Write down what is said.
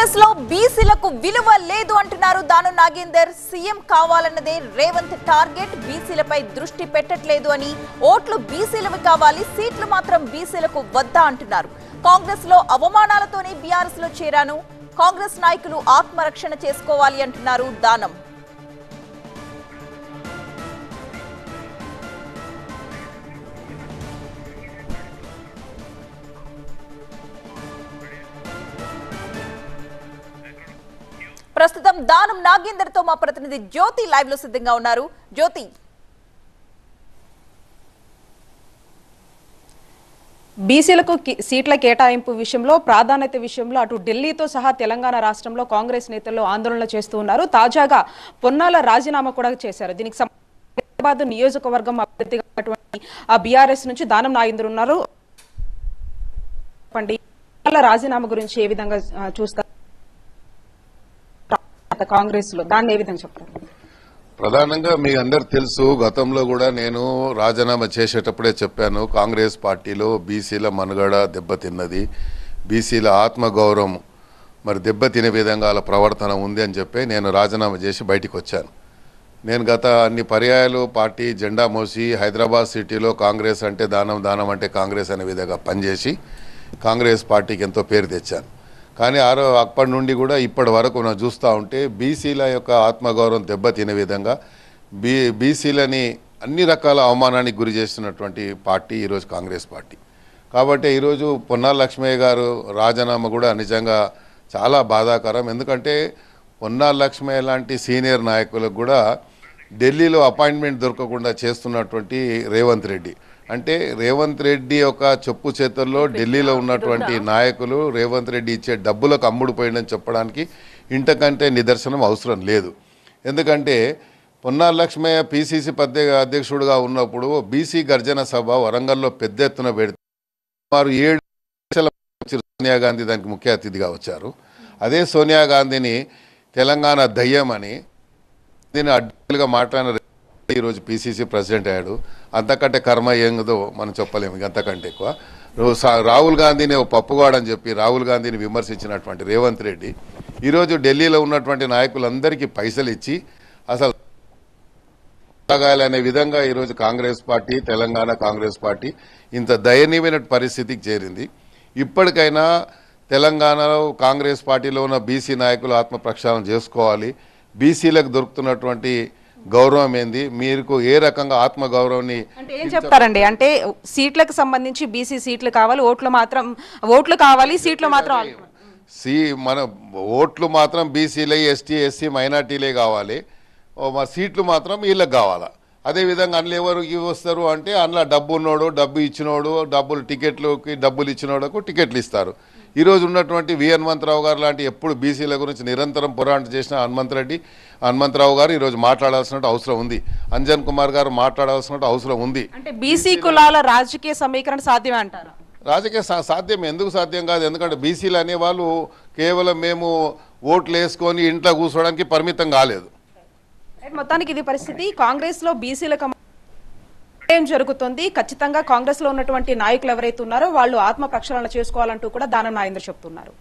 కాంగ్రెస్ లో బీసీలకు విలువ లేదు అంటున్నారు దాను నాగేందర్ సీఎం కావాలన్నదే రేవంత్ టార్గెట్ బీసీలపై దృష్టి పెట్టట్లేదు అని ఓట్లు బీసీలవి కావాలి సీట్లు మాత్రం బీసీలకు వద్దా అంటున్నారు కాంగ్రెస్ లో అవమానాలతోనే బీఆర్ఎస్ లో చేరాను కాంగ్రెస్ నాయకులు ఆత్మరక్షణ చేసుకోవాలి అంటున్నారు దానం ప్రస్తుతం దానం నాగేందర్ తో మా ప్రతినిధి జ్యోతి లైవ్ లో సిద్ధంగా ఉన్నారు జ్యోతి బీసీలకు సీట్ల కేటాయింపు విషయంలో ప్రాధాన్యత విషయంలో అటు ఢిల్లీతో సహా తెలంగాణ రాష్ట్రంలో కాంగ్రెస్ నేతలు ఆందోళన చేస్తూ ఉన్నారు తాజాగా పొన్నాల రాజీనామా కూడా చేశారు దీనికి హైదరాబాద్ నియోజకవర్గం అభ్యర్థిగా ఆ బీఆర్ఎస్ నుంచి దానం నాగేందర్ ఉన్నారు రాజీనామా గురించి ఏ విధంగా చూస్తారు గత కాంగ్రెస్ లో దాన్ని ఏ విధంగా చెప్తారు ప్రధానంగా మీ అందరు తెలుసు గతంలో కూడా నేను రాజీనామా చేసేటప్పుడే చెప్పాను కాంగ్రెస్ పార్టీలో బీసీల మనుగడ దెబ్బతిన్నది బీసీల ఆత్మగౌరవం మరి దెబ్బతినే విధంగా అలా ప్రవర్తన ఉంది అని చెప్పి నేను రాజీనామా చేసి బయటికి వచ్చాను నేను గత అన్ని పర్యాయాలు పార్టీ జెండా మోసి హైదరాబాద్ సిటీలో కాంగ్రెస్ అంటే దానం దానం అంటే కాంగ్రెస్ అనే విధంగా పనిచేసి కాంగ్రెస్ పార్టీకి ఎంతో పేరు తెచ్చాను కానీ ఆరో అప్పటి నుండి కూడా ఇప్పటి వరకు మనం చూస్తూ ఉంటే బీసీల యొక్క ఆత్మగౌరవం దెబ్బతినే విధంగా బీ బీసీలని అన్ని రకాల అవమానానికి గురి చేస్తున్నటువంటి పార్టీ ఈరోజు కాంగ్రెస్ పార్టీ కాబట్టి ఈరోజు పొన్నా లక్ష్మయ్య గారు రాజీనామా కూడా నిజంగా చాలా బాధాకరం ఎందుకంటే పొన్నా లక్ష్మయ్య లాంటి సీనియర్ నాయకులకు కూడా ఢిల్లీలో అపాయింట్మెంట్ దొరకకుండా చేస్తున్నటువంటి రేవంత్ రెడ్డి అంటే రేవంత్ రెడ్డి యొక్క చెప్పు చేతుల్లో ఢిల్లీలో ఉన్నటువంటి నాయకులు రేవంత్ రెడ్డి ఇచ్చే డబ్బులకు అమ్ముడు పోయిందని చెప్పడానికి ఇంతకంటే నిదర్శనం అవసరం లేదు ఎందుకంటే పొన్నా లక్ష్మయ్య పిసిసి పద్య అధ్యక్షుడుగా ఉన్నప్పుడు బీసీ గర్జన సభ వరంగల్లో పెద్ద ఎత్తున పెడితే సుమారు ఏడు సోనియా గాంధీ దానికి ముఖ్య అతిథిగా వచ్చారు అదే సోనియా గాంధీని తెలంగాణ దయ్యం అని దీన్ని అడ్డుగా మాట్లాడిన ఈరోజు పిసిసి ప్రెసిడెంట్ అయ్యాడు అంతకంటే కర్మ ఏందో మనం చెప్పలేము అంతకంటే ఎక్కువ రాహుల్ గాంధీని ఓ పప్పుగాడని చెప్పి రాహుల్ గాంధీని విమర్శించినటువంటి రేవంత్ రెడ్డి ఈరోజు ఢిల్లీలో ఉన్నటువంటి నాయకులందరికీ పైసలు ఇచ్చి అసలు అనే విధంగా ఈరోజు కాంగ్రెస్ పార్టీ తెలంగాణ కాంగ్రెస్ పార్టీ ఇంత దయనీయమైన పరిస్థితికి చేరింది ఇప్పటికైనా తెలంగాణలో కాంగ్రెస్ పార్టీలో ఉన్న బీసీ నాయకులు ఆత్మ ప్రక్షాళన చేసుకోవాలి బీసీలకు దొరుకుతున్నటువంటి గౌరవం ఏంది మీకు ఏ రకంగా ఆత్మగౌరవాన్ని అంటే ఏం చెప్తారండి అంటే సీట్లకు సంబంధించి బీసీ సీట్లు కావాలి ఓట్లు మాత్రం ఓట్లు కావాలి సీట్లు మాత్రం సి మన ఓట్లు మాత్రం బీసీలే ఎస్టీ ఎస్సీ మైనార్టీలే కావాలి మా సీట్లు మాత్రం వీళ్ళకి కావాలా అదేవిధంగా అందులో ఎవరు వస్తారు అంటే అందులో డబ్బు ఉన్నోడు డబ్బు ఇచ్చినోడు డబ్బులు టికెట్లుకి డబ్బులు ఇచ్చినోడకు టికెట్లు ఇస్తారు ఈరోజు ఉన్నటువంటి వి హనుమంతరావు గారు లాంటి ఎప్పుడు బీసీల గురించి నిరంతరం పోరాటం చేసిన హనుమంతరెడ్డి హనుమంతరావు గారు ఈరోజు మాట్లాడాల్సిన అవసరం ఉంది అంజన్ కుమార్ గారు మాట్లాడాల్సిన అవసరం ఉంది బీసీ కులాల రాజకీయ సమీకరణ సాధ్యం అంటారు రాజకీయ సాధ్యం ఎందుకు సాధ్యం కాదు ఎందుకంటే బీసీలు అనేవాళ్ళు కేవలం మేము ఓట్లు వేసుకొని ఇంట్లో కూర్చోవడానికి పరిమితం కాలేదు మొత్తానికి ఇది పరిస్థితి కాంగ్రెస్ లో బీసీలకు ఏం జరుగుతుంది ఖచ్చితంగా కాంగ్రెస్ లో ఉన్నటువంటి నాయకులు ఎవరైతే ఉన్నారో వాళ్ళు ఆత్మ ప్రక్షాళన చేసుకోవాలంటూ కూడా దానం నాయందర్ చెప్తున్నారు